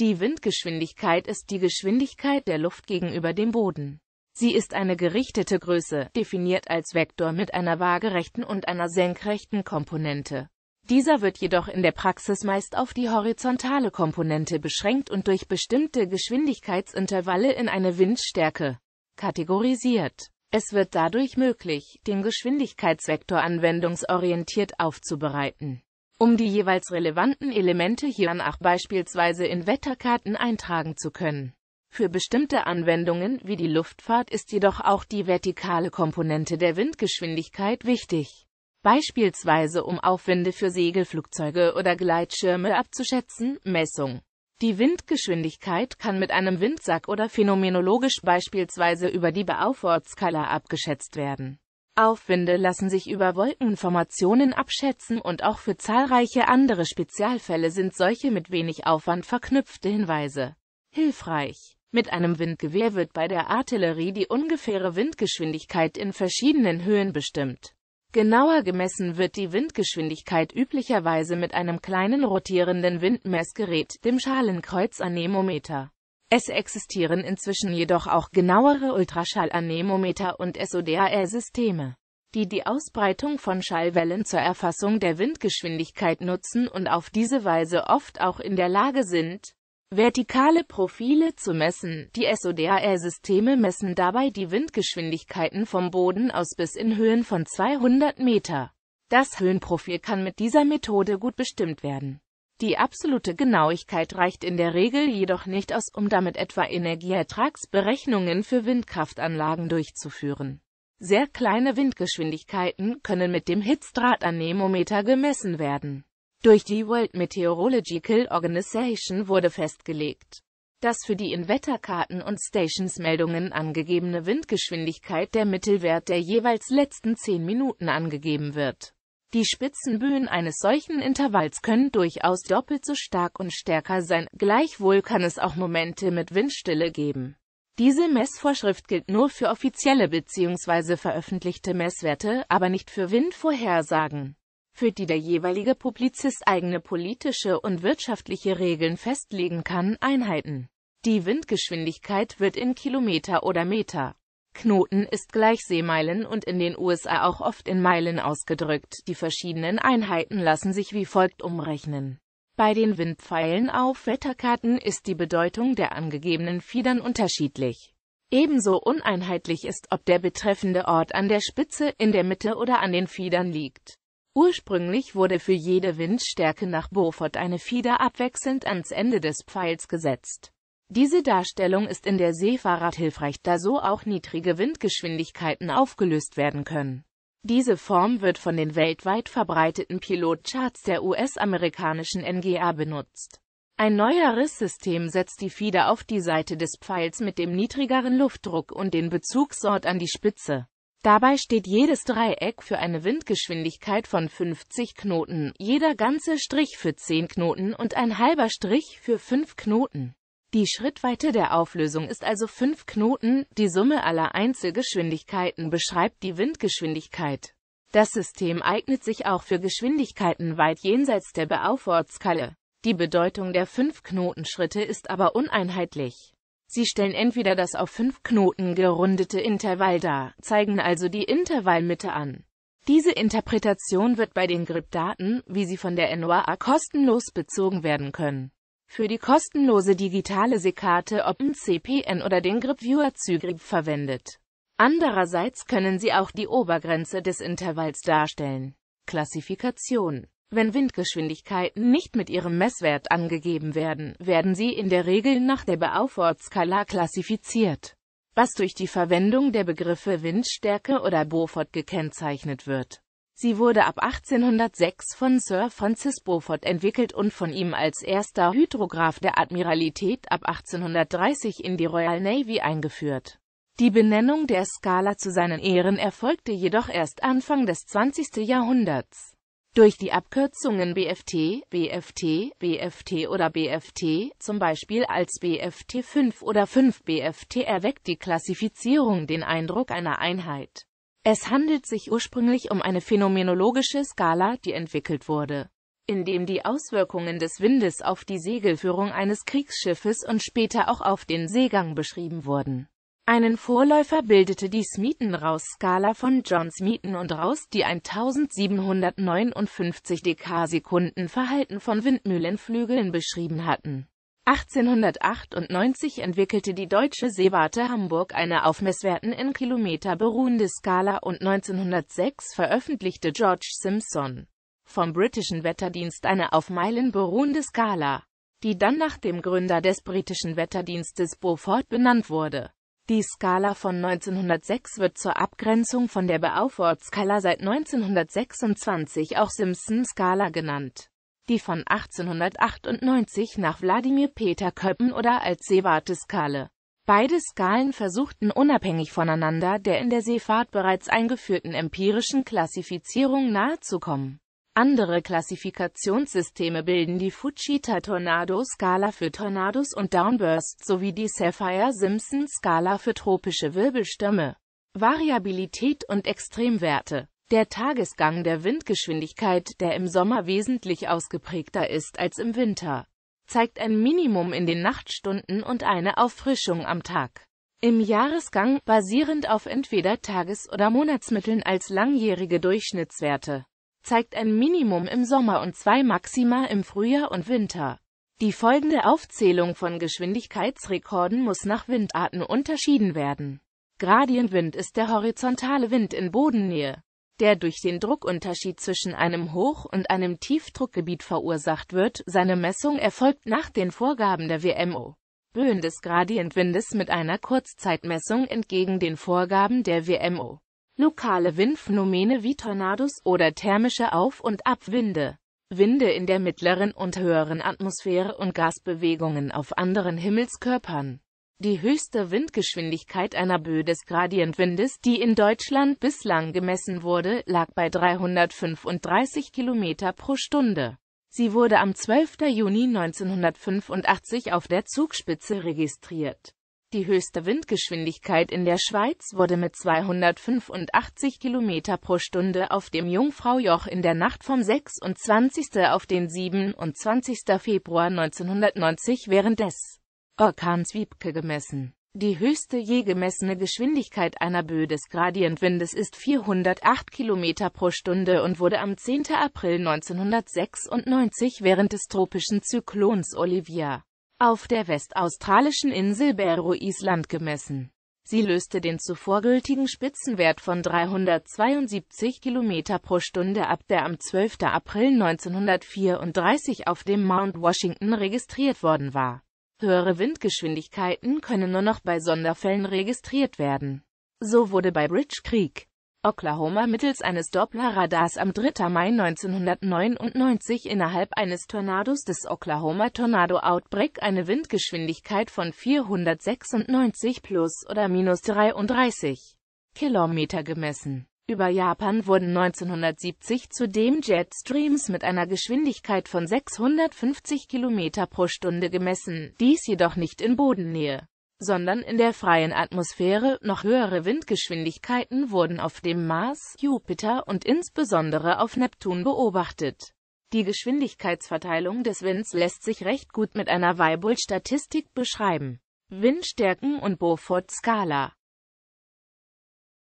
Die Windgeschwindigkeit ist die Geschwindigkeit der Luft gegenüber dem Boden. Sie ist eine gerichtete Größe, definiert als Vektor mit einer waagerechten und einer senkrechten Komponente. Dieser wird jedoch in der Praxis meist auf die horizontale Komponente beschränkt und durch bestimmte Geschwindigkeitsintervalle in eine Windstärke kategorisiert. Es wird dadurch möglich, den Geschwindigkeitsvektor anwendungsorientiert aufzubereiten um die jeweils relevanten Elemente hiernach beispielsweise in Wetterkarten eintragen zu können. Für bestimmte Anwendungen wie die Luftfahrt ist jedoch auch die vertikale Komponente der Windgeschwindigkeit wichtig. Beispielsweise um Aufwände für Segelflugzeuge oder Gleitschirme abzuschätzen, Messung. Die Windgeschwindigkeit kann mit einem Windsack oder phänomenologisch beispielsweise über die Beaufort-Skala abgeschätzt werden. Aufwinde lassen sich über Wolkenformationen abschätzen und auch für zahlreiche andere Spezialfälle sind solche mit wenig Aufwand verknüpfte Hinweise hilfreich. Mit einem Windgewehr wird bei der Artillerie die ungefähre Windgeschwindigkeit in verschiedenen Höhen bestimmt. Genauer gemessen wird die Windgeschwindigkeit üblicherweise mit einem kleinen rotierenden Windmessgerät, dem Schalenkreuzanemometer, es existieren inzwischen jedoch auch genauere Ultraschallanemometer und SODAR-Systeme, die die Ausbreitung von Schallwellen zur Erfassung der Windgeschwindigkeit nutzen und auf diese Weise oft auch in der Lage sind, vertikale Profile zu messen. Die SODAR-Systeme messen dabei die Windgeschwindigkeiten vom Boden aus bis in Höhen von 200 Meter. Das Höhenprofil kann mit dieser Methode gut bestimmt werden. Die absolute Genauigkeit reicht in der Regel jedoch nicht aus, um damit etwa Energieertragsberechnungen für Windkraftanlagen durchzuführen. Sehr kleine Windgeschwindigkeiten können mit dem Hitzdrahtanemometer gemessen werden. Durch die World Meteorological Organization wurde festgelegt, dass für die in Wetterkarten und Stationsmeldungen angegebene Windgeschwindigkeit der Mittelwert der jeweils letzten 10 Minuten angegeben wird. Die Spitzenböen eines solchen Intervalls können durchaus doppelt so stark und stärker sein, gleichwohl kann es auch Momente mit Windstille geben. Diese Messvorschrift gilt nur für offizielle bzw. veröffentlichte Messwerte, aber nicht für Windvorhersagen, für die der jeweilige Publizist eigene politische und wirtschaftliche Regeln festlegen kann, Einheiten. Die Windgeschwindigkeit wird in Kilometer oder Meter Knoten ist gleich Seemeilen und in den USA auch oft in Meilen ausgedrückt. Die verschiedenen Einheiten lassen sich wie folgt umrechnen. Bei den Windpfeilen auf Wetterkarten ist die Bedeutung der angegebenen Fiedern unterschiedlich. Ebenso uneinheitlich ist, ob der betreffende Ort an der Spitze, in der Mitte oder an den Fiedern liegt. Ursprünglich wurde für jede Windstärke nach Beaufort eine Fieder abwechselnd ans Ende des Pfeils gesetzt. Diese Darstellung ist in der Seefahrrad hilfreich, da so auch niedrige Windgeschwindigkeiten aufgelöst werden können. Diese Form wird von den weltweit verbreiteten Pilotcharts der US-amerikanischen NGA benutzt. Ein neuer Risssystem setzt die Fieder auf die Seite des Pfeils mit dem niedrigeren Luftdruck und den Bezugsort an die Spitze. Dabei steht jedes Dreieck für eine Windgeschwindigkeit von 50 Knoten, jeder ganze Strich für 10 Knoten und ein halber Strich für 5 Knoten. Die Schrittweite der Auflösung ist also 5 Knoten, die Summe aller Einzelgeschwindigkeiten beschreibt die Windgeschwindigkeit. Das System eignet sich auch für Geschwindigkeiten weit jenseits der Beaufortskala. Die Bedeutung der 5 Knotenschritte ist aber uneinheitlich. Sie stellen entweder das auf 5 Knoten gerundete Intervall dar, zeigen also die Intervallmitte an. Diese Interpretation wird bei den Grip-Daten, wie sie von der NOAA kostenlos bezogen werden können. Für die kostenlose digitale Seekarte ob ein CPN oder den GripViewer Zygrip verwendet. Andererseits können sie auch die Obergrenze des Intervalls darstellen. Klassifikation wenn Windgeschwindigkeiten nicht mit ihrem Messwert angegeben werden, werden sie in der Regel nach der Beaufortskala klassifiziert, was durch die Verwendung der Begriffe Windstärke oder Beaufort gekennzeichnet wird. Sie wurde ab 1806 von Sir Francis Beaufort entwickelt und von ihm als erster Hydrograph der Admiralität ab 1830 in die Royal Navy eingeführt. Die Benennung der Skala zu seinen Ehren erfolgte jedoch erst Anfang des 20. Jahrhunderts. Durch die Abkürzungen BFT, BFT, BFT oder BFT, zum Beispiel als BFT 5 oder 5 BFT, erweckt die Klassifizierung den Eindruck einer Einheit. Es handelt sich ursprünglich um eine phänomenologische Skala, die entwickelt wurde, indem die Auswirkungen des Windes auf die Segelführung eines Kriegsschiffes und später auch auf den Seegang beschrieben wurden. Einen Vorläufer bildete die Smeaton-Raus-Skala von John Smeaton und Raus, die 1759 dk sekunden Verhalten von Windmühlenflügeln beschrieben hatten 1898 entwickelte die Deutsche Seewarte Hamburg eine auf Messwerten in Kilometer beruhende Skala und 1906 veröffentlichte George Simpson vom britischen Wetterdienst eine auf Meilen beruhende Skala, die dann nach dem Gründer des britischen Wetterdienstes Beaufort benannt wurde. Die Skala von 1906 wird zur Abgrenzung von der Beaufort-Skala seit 1926 auch Simpson-Skala genannt die von 1898 nach Wladimir Peter Köppen oder als Seewarteskale. Beide Skalen versuchten unabhängig voneinander der in der Seefahrt bereits eingeführten empirischen Klassifizierung nahezukommen. Andere Klassifikationssysteme bilden die Fujita-Tornado-Skala für Tornados und Downburst sowie die Sapphire-Simpson-Skala für tropische Wirbelstürme. Variabilität und Extremwerte der Tagesgang der Windgeschwindigkeit, der im Sommer wesentlich ausgeprägter ist als im Winter, zeigt ein Minimum in den Nachtstunden und eine Auffrischung am Tag. Im Jahresgang, basierend auf entweder Tages- oder Monatsmitteln als langjährige Durchschnittswerte, zeigt ein Minimum im Sommer und zwei Maxima im Frühjahr und Winter. Die folgende Aufzählung von Geschwindigkeitsrekorden muss nach Windarten unterschieden werden. Gradientwind ist der horizontale Wind in Bodennähe der durch den Druckunterschied zwischen einem Hoch- und einem Tiefdruckgebiet verursacht wird. Seine Messung erfolgt nach den Vorgaben der WMO. Böen des Gradientwindes mit einer Kurzzeitmessung entgegen den Vorgaben der WMO. Lokale Windphänomene wie Tornados oder thermische Auf- und Abwinde. Winde in der mittleren und höheren Atmosphäre und Gasbewegungen auf anderen Himmelskörpern. Die höchste Windgeschwindigkeit einer Böe des Gradientwindes, die in Deutschland bislang gemessen wurde, lag bei 335 km pro Stunde. Sie wurde am 12. Juni 1985 auf der Zugspitze registriert. Die höchste Windgeschwindigkeit in der Schweiz wurde mit 285 km pro Stunde auf dem Jungfraujoch in der Nacht vom 26. auf den 27. Februar 1990 während des Orkans Wiebke gemessen. Die höchste je gemessene Geschwindigkeit einer Böe des Gradientwindes ist 408 km pro Stunde und wurde am 10. April 1996 während des tropischen Zyklons Olivia auf der westaustralischen Insel Barrow Island gemessen. Sie löste den zuvor gültigen Spitzenwert von 372 km pro Stunde ab, der am 12. April 1934 auf dem Mount Washington registriert worden war. Höhere Windgeschwindigkeiten können nur noch bei Sonderfällen registriert werden. So wurde bei Bridge Creek, Oklahoma mittels eines Doppler-Radars am 3. Mai 1999 innerhalb eines Tornados des Oklahoma Tornado Outbreak eine Windgeschwindigkeit von 496 plus oder minus 33 Kilometer gemessen. Über Japan wurden 1970 zudem Jetstreams mit einer Geschwindigkeit von 650 km pro Stunde gemessen, dies jedoch nicht in Bodennähe, sondern in der freien Atmosphäre. Noch höhere Windgeschwindigkeiten wurden auf dem Mars, Jupiter und insbesondere auf Neptun beobachtet. Die Geschwindigkeitsverteilung des Winds lässt sich recht gut mit einer Weibull-Statistik beschreiben. Windstärken und Beaufort-Skala